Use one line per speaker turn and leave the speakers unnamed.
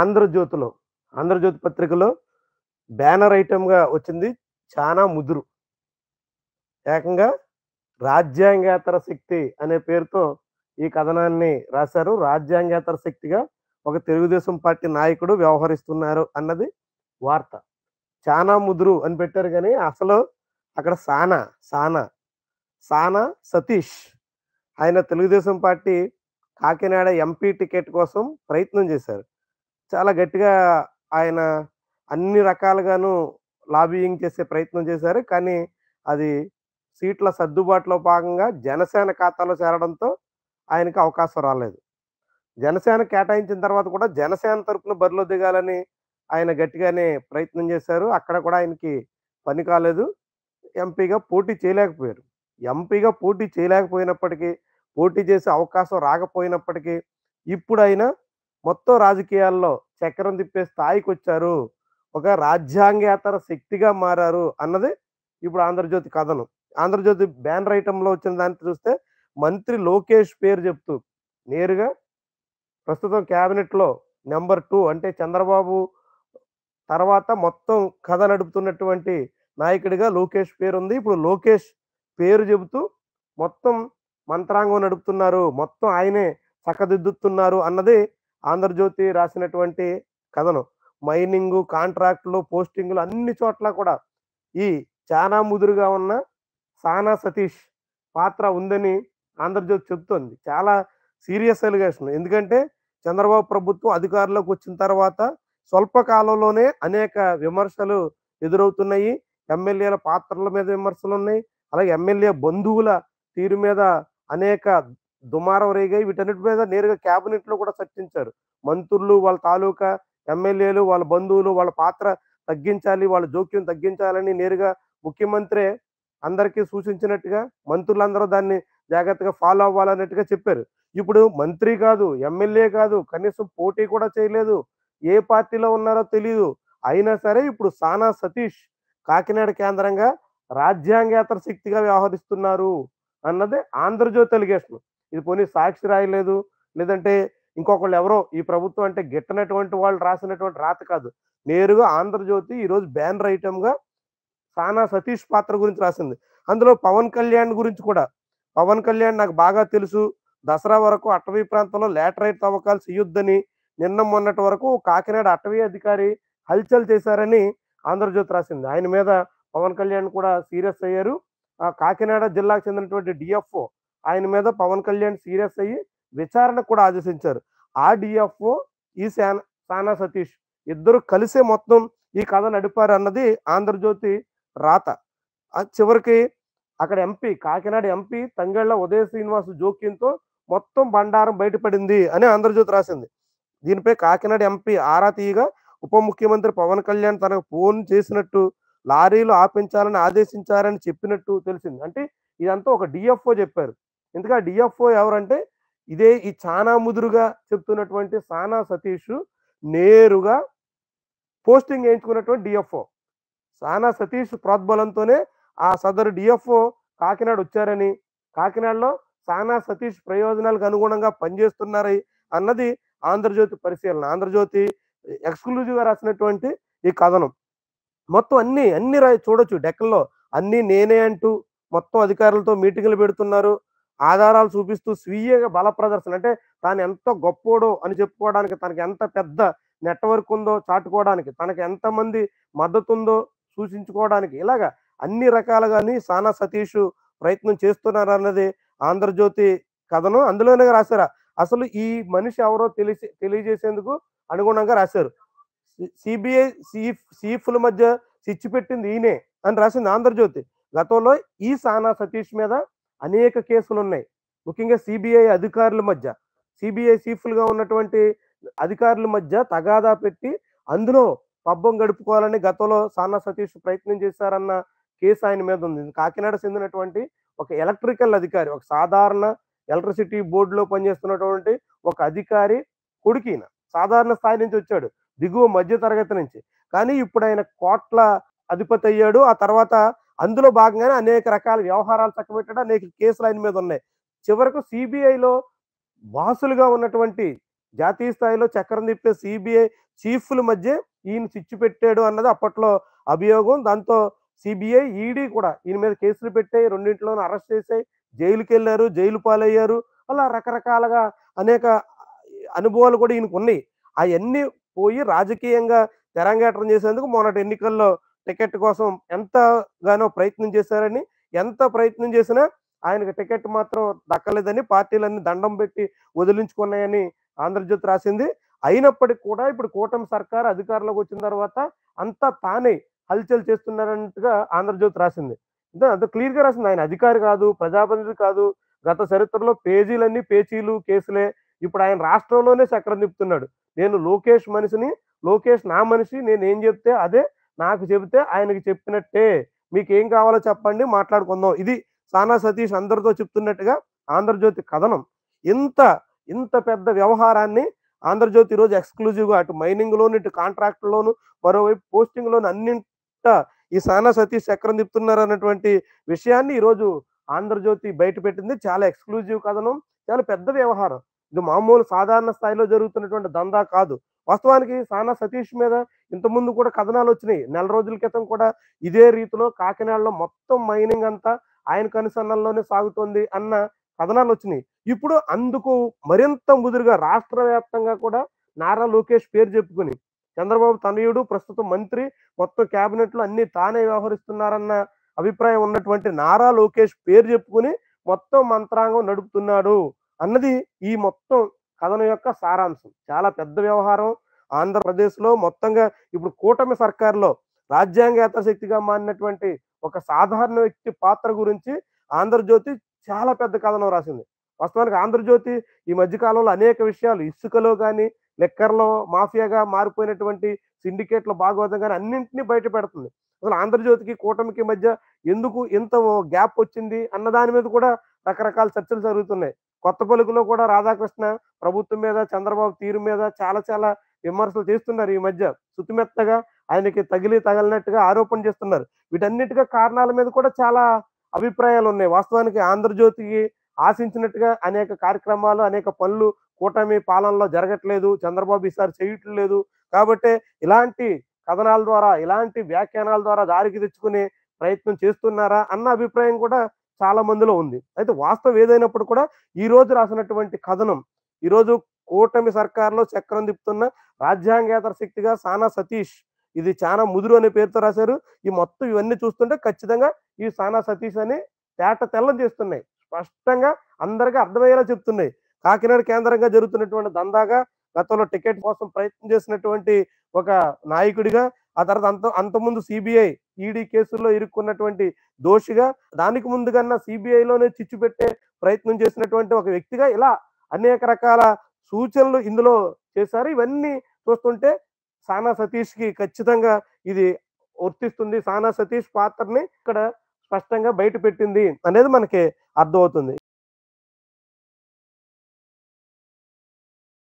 ఆంధ్రజ్యోతిలో ఆంధ్రజ్యోతి పత్రికలో బ్యానర్ ఐటెంగా వచ్చింది చాలా ముదురు ఏకంగా రాజ్యాంగేతర శక్తి అనే పేరుతో ఈ కథనాన్ని రాశారు రాజ్యాంగేతర శక్తిగా ఒక తెలుగుదేశం పార్టీ నాయకుడు వ్యవహరిస్తున్నారు అన్నది వార్త చాలా ముదురు అని పెట్టారు కానీ అసలు అక్కడ సానా సానా సానా సతీష్ ఆయన Telugu Desam party Kakinada MP ticket కోసం ప్రయత్నం చేశారు చాలా గట్టిగా ఆయన అన్ని రకాలుగాను లాబియింగ్ చేసే ప్రయత్నం చేశారు కానీ అది సీట్ల సర్దుబాటులో భాగంగా జనసేన ఖాతాలో చేరడంతో ఆయనకు అవకాశం రాలేదు జనసేన కేటాయించిన తర్వాత కూడా జనసేన తరఫున బరిలో దిగాలని ఆయన గట్టిగానే ప్రయత్నం చేశారు అక్కడ కూడా ఆయనకి పని కాలేదు ఎంపీగా పోటీ చేయలేకపోయారు ఎంపీగా పోటీ చేయలేకపోయినప్పటికీ పోటీ చేసే అవకాశం రాకపోయినప్పటికీ ఇప్పుడు ఆయన మొత్తం రాజకీయాల్లో చక్రం తిప్పే స్థాయికి వచ్చారు ఒక రాజ్యాంగేతర శక్తిగా మారారు అన్నది ఇప్పుడు ఆంధ్రజ్యోతి కథను ఆంధ్రజ్యోతి బ్యానర్ రైటంలో వచ్చిన దాన్ని చూస్తే మంత్రి లోకేష్ పేరు చెప్తూ నేరుగా ప్రస్తుతం క్యాబినెట్లో నెంబర్ టూ అంటే చంద్రబాబు తర్వాత మొత్తం కథ నడుపుతున్నటువంటి నాయకుడిగా లోకేష్ పేరు ఉంది ఇప్పుడు లోకేష్ పేరు చెబుతూ మొత్తం మంత్రాంగం నడుపుతున్నారు మొత్తం ఆయనే చక్కదిద్దుతున్నారు అన్నది ఆంధ్రజ్యోతి రాసినటువంటి కథలు మైనింగ్ కాంట్రాక్టులు పోస్టింగ్లు అన్ని చోట్ల కూడా ఈ చాలా ముదురుగా ఉన్న సానా సతీష్ పాత్ర ఉందని ఆంధ్రజ్యోతి చెబుతోంది చాలా సీరియస్ ఎలిగేషన్ ఎందుకంటే చంద్రబాబు ప్రభుత్వం అధికారంలోకి వచ్చిన తర్వాత స్వల్ప కాలంలోనే అనేక విమర్శలు ఎదురవుతున్నాయి ఎమ్మెల్యేల పాత్రల మీద విమర్శలు ఉన్నాయి అలాగే ఎమ్మెల్యే బంధువుల తీరు మీద అనేక దుమారం రేగాయి వీటన్నిటి మీద నేరుగా క్యాబినెట్లో కూడా చర్చించారు మంత్రులు వాళ్ళ తాలూకా ఎమ్మెల్యేలు వాళ్ళ బంధువులు వాళ్ళ పాత్ర తగ్గించాలి వాళ్ళ జోక్యం తగ్గించాలని నేరుగా ముఖ్యమంత్రే అందరికీ సూచించినట్టుగా మంత్రులందరూ దాన్ని జాగ్రత్తగా ఫాలో అవ్వాలన్నట్టుగా చెప్పారు ఇప్పుడు మంత్రి కాదు ఎమ్మెల్యే కాదు కనీసం పోటీ కూడా చేయలేదు ఏ పార్టీలో ఉన్నారో తెలియదు అయినా సరే ఇప్పుడు సానా సతీష్ కాకినాడ కేంద్రంగా రాజ్యాంగేతర శక్తిగా వ్యవహరిస్తున్నారు అన్నది ఆంధ్రజ్యోతి అలిగేషన్ ఇది పోనీ సాక్షి రాయలేదు లేదంటే ఇంకొకళ్ళు ఎవరో ఈ ప్రభుత్వం అంటే గిట్టనటువంటి వాళ్ళు రాసినటువంటి రాత కాదు నేరుగా ఆంధ్రజ్యోతి ఈరోజు బ్యానర్ ఐటమ్గా సానా సతీష్ పాత్ర గురించి రాసింది అందులో పవన్ కళ్యాణ్ గురించి కూడా పవన్ కళ్యాణ్ నాకు బాగా తెలుసు దసరా వరకు అటవీ ప్రాంతంలో లేటరైట్ తవ్వకాలు చేయొద్దని నిన్న మొన్నటి వరకు కాకినాడ అటవీ అధికారి హల్చల్ చేశారని ఆంధ్రజ్యోతి రాసింది ఆయన మీద పవన్ కళ్యాణ్ కూడా సీరియస్ అయ్యారు కాకినాడ జిల్లాకు చెందినటువంటి డిఎఫ్ఓ ఆయన మీద పవన్ కళ్యాణ్ సీరియస్ అయ్యి విచారణ కూడా ఆదేశించారు ఆ డిఎఫ్ఓ ఈ సానా సతీష్ ఇద్దరు కలిసే మొత్తం ఈ కథ నడిపారు అన్నది ఆంధ్రజ్యోతి రాత చివరికి అక్కడ ఎంపీ కాకినాడ ఎంపీ తంగళ్ళ ఉదయ శ్రీనివాస్ జోక్యంతో మొత్తం బండారం బయటపడింది అని ఆంధ్రజ్యోతి రాసింది దీనిపై కాకినాడ ఎంపీ ఆరా తీయగా ఉప ముఖ్యమంత్రి పవన్ కళ్యాణ్ తనకు ఫోన్ చేసినట్టు లారీలు ఆపించాలని ఆదేశించారని చెప్పినట్టు తెలిసింది అంటే ఇదంతా ఒక డిఎఫ్ఓ చెప్పారు ఎందుకంటే డిఎఫ్ఓ ఎవరంటే ఇదే ఈ చానా ముదురుగా చెప్తున్నటువంటి సానా సతీష్ నేరుగా పోస్టింగ్ వేయించుకున్నటువంటి డిఎఫ్ఓ సానా సతీష్ ప్రోద్బలంతోనే ఆ సదరు డిఎఫ్ఓ కాకినాడ వచ్చారని కాకినాడలో సానా సతీష్ ప్రయోజనాలకు అనుగుణంగా పనిచేస్తున్నారని అన్నది ఆంధ్రజ్యోతి పరిశీలన ఆంధ్రజ్యోతి ఎక్స్క్లూజివ్గా రాసినటువంటి ఈ కథనం మొత్తం అన్ని అన్ని రా చూడొచ్చు డెక్కల్లో అన్ని నేనే అంటూ మొత్తం అధికారులతో మీటింగ్లు పెడుతున్నారు ఆధారాలు చూపిస్తూ స్వీయ బల ప్రదర్శన అంటే తాను ఎంత గొప్పోడో అని చెప్పుకోవడానికి తనకి ఎంత పెద్ద నెట్వర్క్ ఉందో చాటుకోవడానికి తనకి ఎంతమంది మద్దతు ఉందో సూచించుకోవడానికి ఇలాగా అన్ని రకాలుగాని సానా సతీష్ ప్రయత్నం చేస్తున్నారు అన్నది ఆంధ్రజ్యోతి కథను అందులోనే రాశారు అసలు ఈ మనిషి ఎవరో తెలిసి తెలియజేసేందుకు అనుగుణంగా రాశారు సిబిఐ సీఫ్ల మధ్య చిచ్చు పెట్టింది ఈయనే అని రాసింది ఆంధ్రజ్యోతి గతంలో ఈ సానా సతీష్ మీద అనేక కేసులు ఉన్నాయి ముఖ్యంగా సిబిఐ అధికారుల మధ్య సిబిఐ చీఫ్లుగా ఉన్నటువంటి అధికారుల మధ్య తగాదా పెట్టి అందులో పబ్బం గడుపుకోవాలని గతంలో సానా సతీష్ ప్రయత్నం చేశారన్న కేసు ఆయన మీద ఉంది కాకినాడ చెందినటువంటి ఒక ఎలక్ట్రికల్ అధికారి ఒక సాధారణ ఎలక్ట్రిసిటీ బోర్డులో పనిచేస్తున్నటువంటి ఒక అధికారి కొడుకు సాధారణ స్థాయి నుంచి వచ్చాడు దిగువ మధ్య తరగతి నుంచి కానీ ఇప్పుడు ఆయన కోట్ల అధిపతి అయ్యాడు ఆ తర్వాత అందులో భాగంగానే అనేక రకాల వ్యవహారాలు చక్కబెట్టాడు అనేక కేసులు ఆయన మీద ఉన్నాయి చివరకు సిబిఐలో వాసులుగా ఉన్నటువంటి జాతీయ స్థాయిలో చక్రం తిప్పే సిబిఐ చీఫ్ల మధ్య ఈయన చిచ్చు పెట్టాడు అన్నది అప్పట్లో అభియోగం దాంతో సిబిఐ ఈడీ కూడా ఈయన మీద కేసులు పెట్టాయి రెండింటిలోనూ అరెస్ట్ చేశాయి జైలుకి వెళ్ళారు జైలు పాలయ్యారు అలా రకరకాలుగా అనేక అనుభవాలు కూడా ఈయనకు ఉన్నాయి అవన్నీ పోయి రాజకీయంగా తెరంగేటం చేసేందుకు మొన్నటి ఎన్నికల్లో టికెట్ కోసం ఎంతగానో ప్రయత్నం చేశారని ఎంత ప్రయత్నం చేసినా ఆయనకు టికెట్ మాత్రం దక్కలేదని పార్టీలన్నీ దండం పెట్టి వదిలించుకున్నాయని ఆంధ్రజ్యోతి రాసింది అయినప్పటికీ కూడా ఇప్పుడు కూటమి సర్కార్ అధికారంలోకి వచ్చిన తర్వాత అంతా తానే హల్చల్ చేస్తున్నారంటగా ఆంధ్రజ్యోతి రాసింది అంటే అంత గా రాసింది ఆయన అధికారి కాదు ప్రజాప్రతినిధి కాదు గత చరిత్రలో పేజీలన్నీ పేచీలు కేసులే ఇప్పుడు ఆయన రాష్ట్రంలోనే చక్రం తిప్పుతున్నాడు నేను లోకేష్ మనిషిని లోకేష్ నా మనిషి నేను ఏం చెప్తే అదే నాకు చెబితే ఆయనకి చెప్పినట్టే మీకు ఏం కావాలో చెప్పండి మాట్లాడుకుందాం ఇది సానా సతీష్ అందరితో చెప్తున్నట్టుగా ఆంధ్రజ్యోతి కథనం ఇంత ఇంత పెద్ద వ్యవహారాన్ని ఆంధ్రజ్యోతి ఈరోజు ఎక్స్క్లూజివ్గా అటు మైనింగ్లోను ఇటు కాంట్రాక్ట్లోను మరోవైపు పోస్టింగ్లోను అన్నింట ఈ సానా సతీష్ చక్రం తిప్పుతున్నారు అన్నటువంటి విషయాన్ని ఈరోజు ఆంధ్రజ్యోతి బయట పెట్టింది చాలా ఎక్స్క్లూజివ్ కథనం చాలా పెద్ద వ్యవహారం ఇది మామూలు సాధారణ స్థాయిలో జరుగుతున్నటువంటి దందా కాదు వాస్తవానికి సానా సతీష్ మీద ఇంతకుముందు కూడా కథనాలు వచ్చినాయి నెల రోజుల క్రితం కూడా ఇదే రీతిలో కాకినాడలో మొత్తం మైనింగ్ అంతా ఆయన కనుసన్నల్లోనే సాగుతోంది అన్న కథనాలు వచ్చినాయి ఇప్పుడు అందుకు మరింత ముదురుగా రాష్ట్ర వ్యాప్తంగా కూడా నారా లోకేష్ పేరు చెప్పుకుని చంద్రబాబు తనయుడు ప్రస్తుతం మంత్రి మొత్తం క్యాబినెట్లో అన్ని తానే వ్యవహరిస్తున్నారన్న అభిప్రాయం ఉన్నటువంటి నారా లోకేష్ పేరు చెప్పుకుని మొత్తం మంత్రాంగం నడుపుతున్నాడు అన్నది ఈ మొత్తం కథనం యొక్క సారాంశం చాలా పెద్ద వ్యవహారం ఆంధ్రప్రదేశ్లో మొత్తంగా ఇప్పుడు కూటమి సర్కార్లో రాజ్యాంగేతర శక్తిగా మారినటువంటి ఒక సాధారణ వ్యక్తి పాత్ర గురించి ఆంధ్రజ్యోతి చాలా పెద్ద కథనం రాసింది వాస్తవానికి ఆంధ్రజ్యోతి ఈ మధ్యకాలంలో అనేక విషయాలు ఇసుకలో కానీ లెక్కర్లో మాఫియాగా మారిపోయినటువంటి సిండికేట్ల భాగవతం కానీ అన్నింటినీ బయట పెడుతుంది అసలు ఆంధ్రజ్యోతికి కూటమికి మధ్య ఎందుకు ఇంత గ్యాప్ వచ్చింది అన్న దాని మీద కూడా రకరకాల చర్చలు జరుగుతున్నాయి కొత్త పలుకులో కూడా రాధాకృష్ణ ప్రభుత్వం మీద చంద్రబాబు తీరు మీద చాలా చాలా విమర్శలు చేస్తున్నారు ఈ మధ్య సుతిమెత్తగా ఆయనకి తగిలి తగలినట్టుగా ఆరోపణ చేస్తున్నారు వీటన్నిటిగా కారణాల మీద కూడా చాలా అభిప్రాయాలు ఉన్నాయి వాస్తవానికి ఆంధ్రజ్యోతికి ఆశించినట్టుగా అనేక కార్యక్రమాలు అనేక పనులు కూటమి పాలనలో జరగట్లేదు చంద్రబాబు ఈసారి చేయట్లేదు కాబట్టి ఇలాంటి కథనాల ద్వారా ఇలాంటి వ్యాఖ్యానాల ద్వారా దారికి తెచ్చుకునే ప్రయత్నం చేస్తున్నారా అన్న అభిప్రాయం కూడా చాలా మందిలో ఉంది అయితే వాస్తవం ఏదైనప్పుడు కూడా ఈ రోజు రాసినటువంటి కథనం ఈరోజు కూటమి సర్కార్లో చక్రం తిప్పుతున్న రాజ్యాంగేతర శక్తిగా సానా సతీష్ ఇది చాలా ముదురు అనే పేరుతో రాశారు ఈ మొత్తం ఇవన్నీ చూస్తుంటే ఖచ్చితంగా ఈ సానా సతీష్ అని తేట తెల్లం చేస్తున్నాయి స్పష్టంగా అందరికీ అర్థమయ్యేలా చెప్తున్నాయి కాకినాడ కేంద్రంగా జరుగుతున్నటువంటి దందాగా గతంలో టికెట్ కోసం ప్రయత్నం చేసినటువంటి ఒక నాయకుడిగా ఆ తర్వాత అంత అంతకుముందు సిబిఐ ఈడీ e కేసుల్లో ఇరుక్కున్నటువంటి దోషిగా దానికి ముందు కన్నా సిబిఐలోనే చిచ్చు పెట్టే ప్రయత్నం చేసినటువంటి ఒక వ్యక్తిగా ఇలా అనేక రకాల సూచనలు ఇందులో చేశారు ఇవన్నీ చూస్తుంటే సానా సతీష్ కి ఖచ్చితంగా ఇది వర్తిస్తుంది సానా సతీష్ పాత్రని ఇక్కడ స్పష్టంగా బయట పెట్టింది అనేది మనకి అర్థమవుతుంది